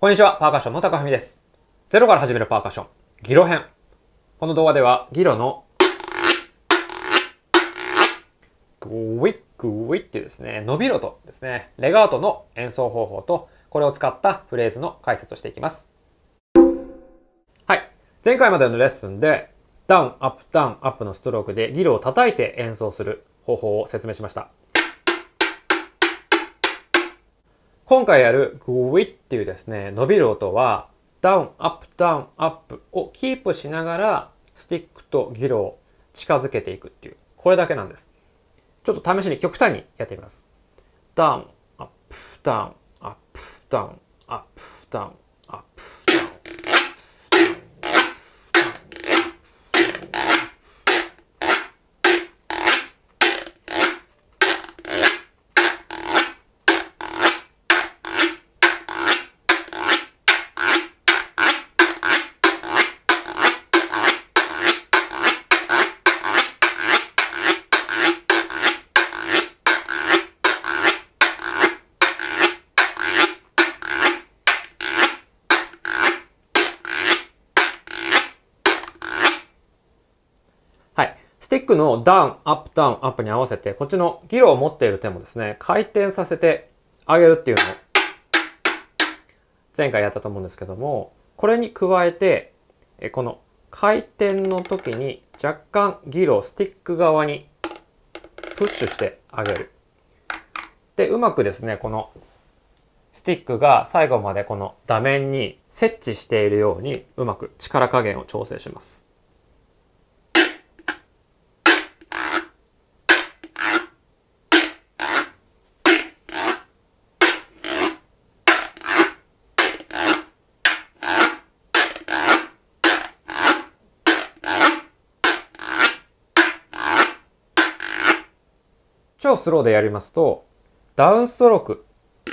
こんにちは、パーカッションの高文です。ゼロから始めるパーカッション、ギロ編。この動画では、ギロの、グイッグイっていうですね、伸びろとですね、レガートの演奏方法と、これを使ったフレーズの解説をしていきます。はい。前回までのレッスンで、ダウン、アップ、ダウン、アップのストロークでギロを叩いて演奏する方法を説明しました。今回やるグイっていうですね、伸びる音は、ダウン、アップ、ダウン、アップをキープしながら、スティックとギロを近づけていくっていう、これだけなんです。ちょっと試しに極端にやってみます。ダウン、アップ、ダウン、アップ、ダウン、アップ、ダウン、ックのダウン、アップ、ダウン、アップに合わせて、こっちのギロを持っている手もですね、回転させてあげるっていうのを、前回やったと思うんですけども、これに加えて、この回転の時に若干ギロをスティック側にプッシュしてあげる。で、うまくですね、このスティックが最後までこの座面に設置しているようにうまく力加減を調整します。超スローでやりますと、ダウンストローク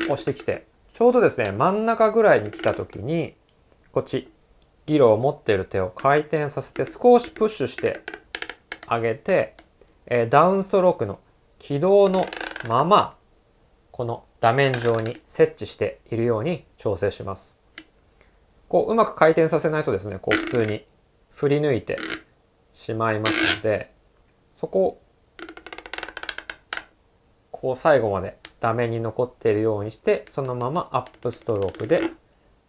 をしてきて、ちょうどですね、真ん中ぐらいに来た時に、こっち、ギロを持っている手を回転させて少しプッシュしてあげて、えー、ダウンストロークの軌道のまま、この画面上に設置しているように調整します。こう、うまく回転させないとですね、こう普通に振り抜いてしまいますので、そこをこう最後までダメに残っているようにして、そのままアップストロークで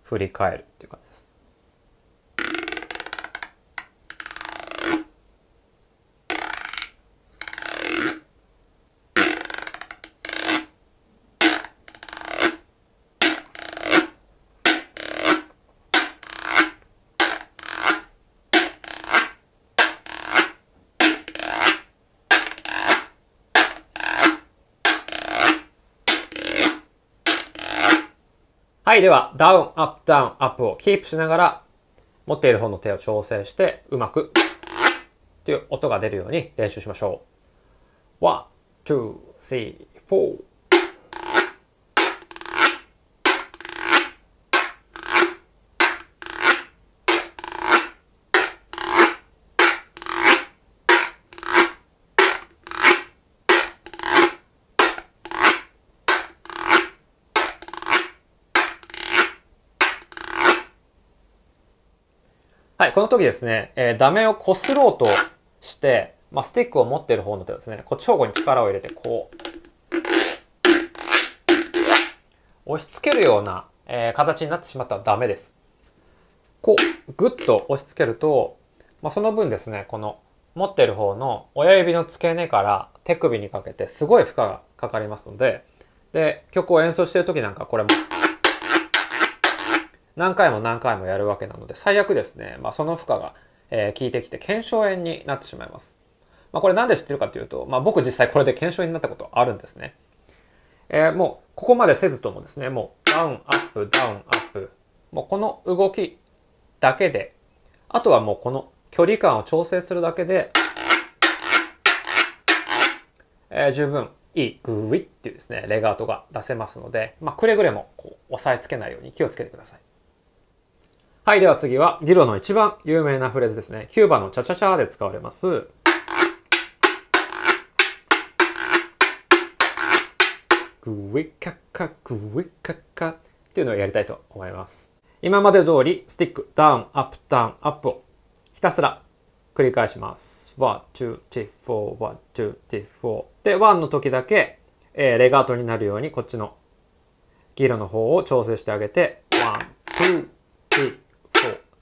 振り返るっていう感じです。はい、では、ダウン、アップ、ダウン、アップをキープしながら、持っている方の手を調整して、うまく、という音が出るように練習しましょう。1、2、3、4。はい、この時ですね、えー、ダメをこすろうとして、まあ、スティックを持っている方の手ですね、こっち方向に力を入れて、こう、押し付けるような、えー、形になってしまったらダメです。こう、ぐっと押し付けると、まあ、その分ですね、この持っている方の親指の付け根から手首にかけてすごい負荷がかかりますので、で、曲を演奏している時なんかこれも何回も何回もやるわけなので、最悪ですね、まあ、その負荷が、えー、効いてきて、腱鞘炎になってしまいます。まあ、これなんで知ってるかというと、まあ、僕実際これで腱鞘炎になったことあるんですね。えー、もう、ここまでせずともですね、もう、ダウン、アップ、ダウン、アップ。もうこの動きだけで、あとはもうこの距離感を調整するだけで、えー、十分いいグイっていうですね、レガートが出せますので、まあ、くれぐれもこう押さえつけないように気をつけてください。はい、では次は、ギロの一番有名なフレーズですね。キューバのチャチャチャで使われます。グイカカ、グイカカっていうのをやりたいと思います。今まで通り、スティック、ダウン、アップ、ダウン、アップをひたすら繰り返します。1、2、3、4、1、2、3、4。で、1の時だけ、えー、レガートになるように、こっちのギロの方を調整してあげて、1、2、3、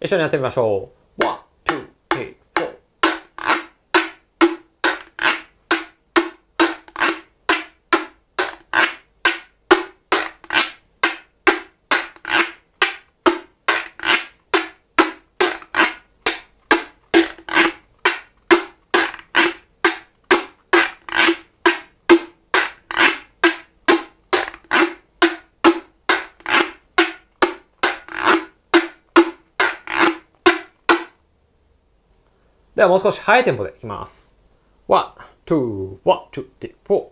一緒にやってみましょう。ではもう少し速いテンポでいきます。1、ィー、フォー。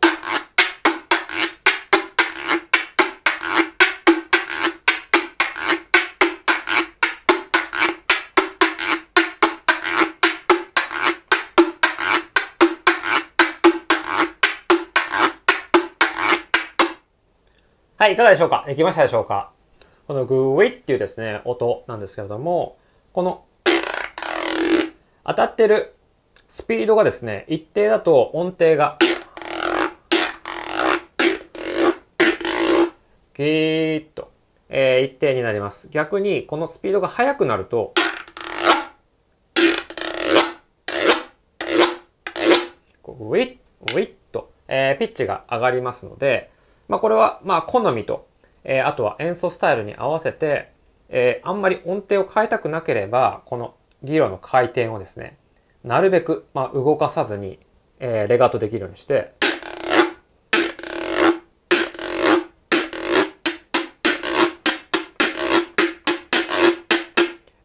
はい、いかがでしょうかできましたでしょうかこのグーイっていうですね、音なんですけれども、この当たってるスピードがですね、一定だと音程が、ギーッと、えー、一定になります。逆に、このスピードが速くなると、ウィッ、ウィッと、えー、ピッチが上がりますので、まあこれは、まあ好みと、えー、あとは演奏スタイルに合わせて、えー、あんまり音程を変えたくなければ、この議論の回転をですね、なるべく、まあ、動かさずに、えー、レガートできるようにして、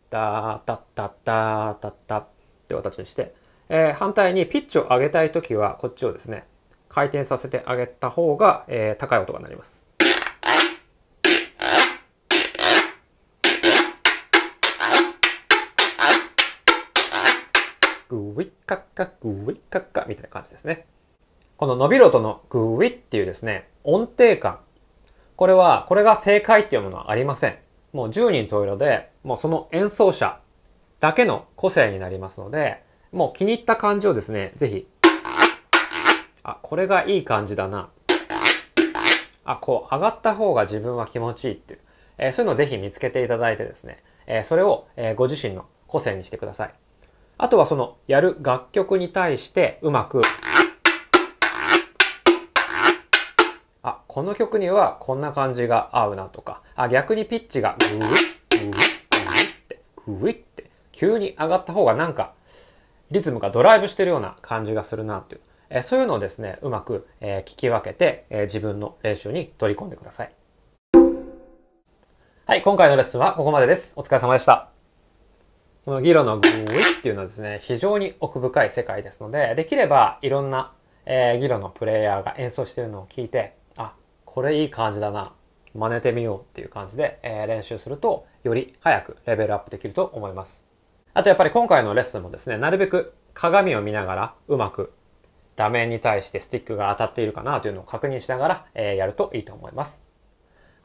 ダータッタッタッタッタって形にして、えー、反対にピッチを上げたい時はこっちをですね回転させてあげた方が、えー、高い音が鳴ります。グィッカッカ、グィッカッカみたいな感じですね。この伸びる音のグイっていうですね、音程感。これは、これが正解っていうものはありません。もう10人十色で、もうその演奏者だけの個性になりますので、もう気に入った感じをですね、ぜひ、あ、これがいい感じだな。あ、こう上がった方が自分は気持ちいいっていう、えー、そういうのをぜひ見つけていただいてですね、えー、それを、えー、ご自身の個性にしてください。あとはそのやる楽曲に対してうまくあこの曲にはこんな感じが合うなとかあ逆にピッチがグイッグイッってグイッって急に上がった方がなんかリズムがドライブしてるような感じがするなっていう、えそういうのをですねうまく、えー、聞き分けて、えー、自分の練習に取り込んでくださいはい今回のレッスンはここまでですお疲れ様でしたこの議論の合意っていうのはですね、非常に奥深い世界ですので、できればいろんな、えー、議論のプレイヤーが演奏してるのを聞いて、あ、これいい感じだな、真似てみようっていう感じで、えー、練習すると、より早くレベルアップできると思います。あとやっぱり今回のレッスンもですね、なるべく鏡を見ながらうまく画面に対してスティックが当たっているかなというのを確認しながら、えー、やるといいと思います。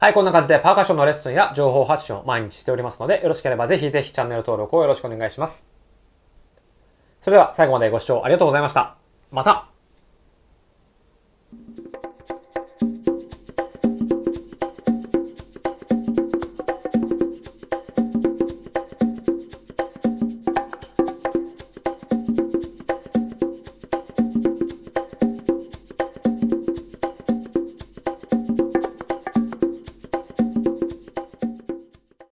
はい、こんな感じでパーカッションのレッスンや情報発信を毎日しておりますので、よろしければぜひぜひチャンネル登録をよろしくお願いします。それでは最後までご視聴ありがとうございました。また